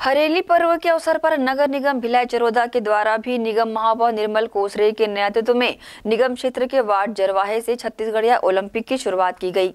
हरेली पर्व के अवसर पर नगर निगम भिलाई चरोदा के द्वारा भी निगम महापौर निर्मल कोसरे के नेतृत्व में निगम क्षेत्र के वार्ड जरवाहे से छत्तीसगढ़िया ओलंपिक की शुरुआत की गई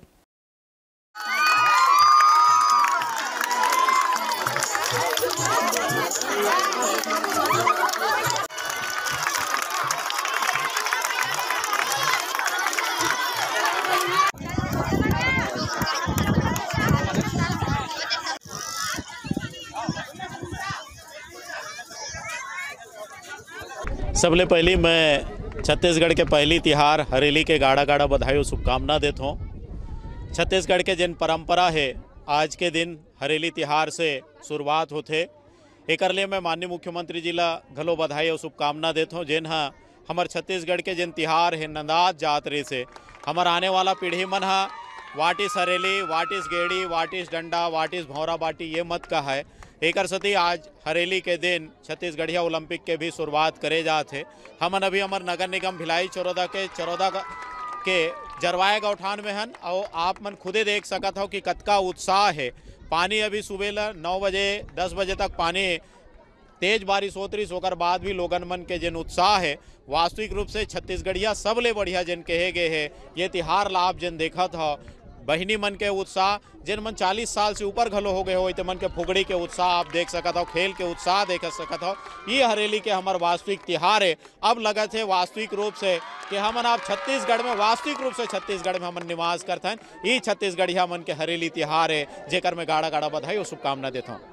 सबले पहली मैं छत्तीसगढ़ के पहली तिहार हरेली के गाढ़ा गाढ़ा बधाई और शुभकामना देता हूँ छत्तीसगढ़ के जिन परंपरा है आज के दिन हरेली तिहार से शुरुआत होते एक लिए मैं माननीय मुख्यमंत्री जिला घलो बधाई और शुभकामना देता हूँ जिन हाँ हमार छत्तीसगढ़ के जिन तिहार है नंदाद जात्रे से हमार आने वाला पीढ़ी मन हाँ what is Hareli what is gedi what is danda what is भौरा बाटी ये मत का है एक सती आज हरेली के दिन छत्तीसगढ़िया ओलंपिक के भी शुरुआत करे जाते है हमन अभी हमारे नगर निगम भिलाई चरौदा के चरौदा के जरवाए गौठान में हन और आप मन खुदे देख सकत हो कि कतका उत्साह है पानी अभी सुबह ल नौ बजे दस बजे तक पानी तेज बारिश होत रही होकर बाद भी लोगन मन के जिन उत्साह है वास्तविक रूप से छत्तीसगढ़िया सबले बढ़िया जिन कहे गए है ये तिहार लाभ जिन देखत हो बहिनी मन के उत्साह जिन मन चालीस साल से ऊपर घलो हो गए हो मन के फुगड़ी के उत्साह आप देख सकत हो खेल के उत्साह देख सकत हो ये हरेली के हमार वास्तविक तिहार है अब लगत है वास्तविक रूप से कि हमन आप छत्तीसगढ़ में वास्तविक रूप से छत्तीसगढ़ में हमन निवास करते हैं ये छत्तीसगढ़िया मन के हरेली तिहार है जेकर मैं गाढ़ा गाढ़ा बधाई और शुभकामना देता हूँ